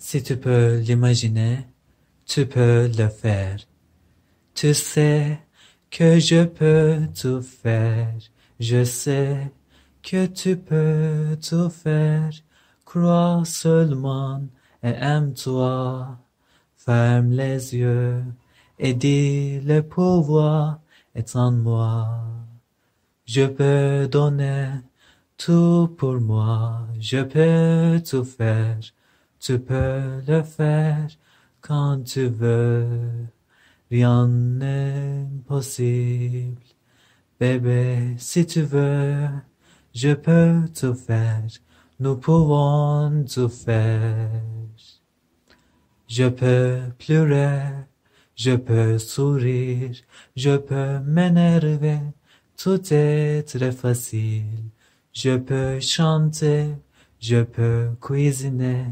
Si tu peux l'imaginer, tu peux le faire. Tu sais que je peux tout faire. Je sais que tu peux tout faire. Crois seulement et aime-toi. Ferme les yeux et dis le pouvoir est en moi. Je peux donner tout pour moi. Je peux tout faire. Tu peux le faire quand tu veux. Rien n'est impossible. Bébé, si tu veux, je peux tout faire. Nous pouvons tout faire. Je peux pleurer, je peux sourire, je peux m'énerver. Tout est très facile. Je peux chanter, je peux cuisiner,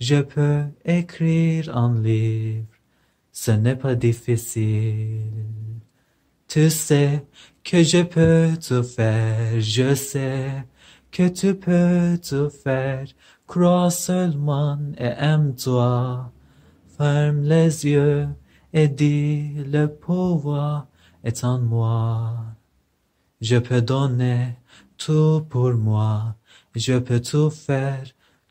je peux écrire un livre. Ce n'est pas difficile. Tu sais que je peux tout faire, je sais que tu peux tout faire. Crois seulement et aime-toi. Ferme les yeux et dis le pouvoir est en moi. Je peux donner tout pour moi je peux tout faire,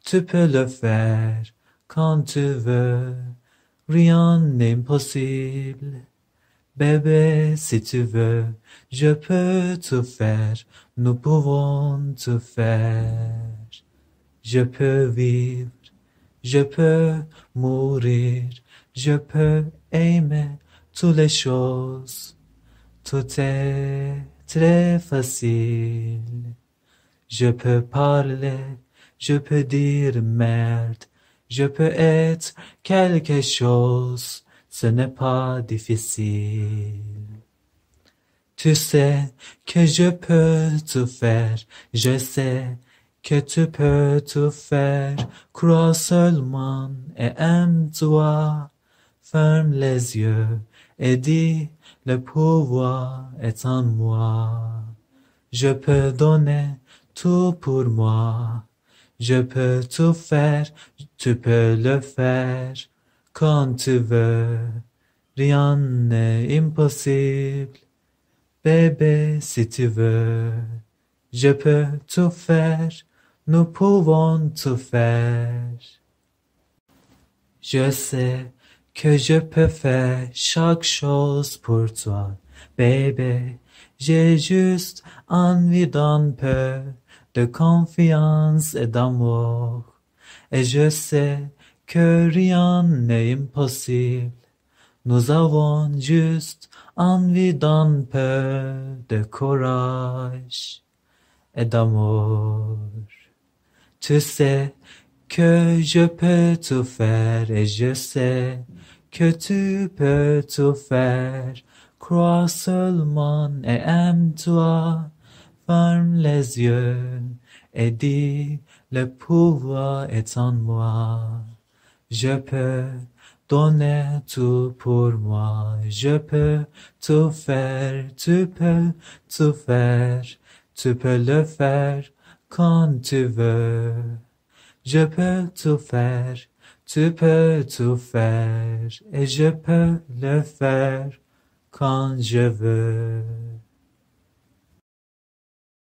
tu peux le faire quand tu veux. Rien n'est impossible. Bébé, si tu veux, je peux tout faire, nous pouvons tout faire. Je peux vivre, je peux mourir, je peux aimer toutes les choses. Tout est très facile. Je peux parler, je peux dire merde, je peux être quelque chose, ce n'est pas difficile. Tu sais que je peux tout faire, je sais que tu peux tout faire, crois seulement et aime-toi, ferme les yeux et dis le pouvoir est en moi. Je peux donner tout pour moi. Je peux tout faire, tu peux le faire quand tu veux. Rien n'est impossible. Bébé, si tu veux, je peux tout faire, nous pouvons tout faire. Je sais que je peux faire chaque chose pour toi, bébé. J'ai juste envie d'un peu de confiance et d'amour. Et je sais que rien n'est impossible. Nous avons juste envie d'un peu de courage et d'amour. Tu sais que je peux tout faire et je sais que tu peux tout faire. Crois seulement et aime-toi, ferme les yeux et dit le pouvoir est en moi. Je peux donner tout pour moi. Je peux tout faire, tu peux tout faire. Tu peux le faire quand tu veux. Je peux tout faire, tu peux tout faire. Et je peux le faire quand je veux.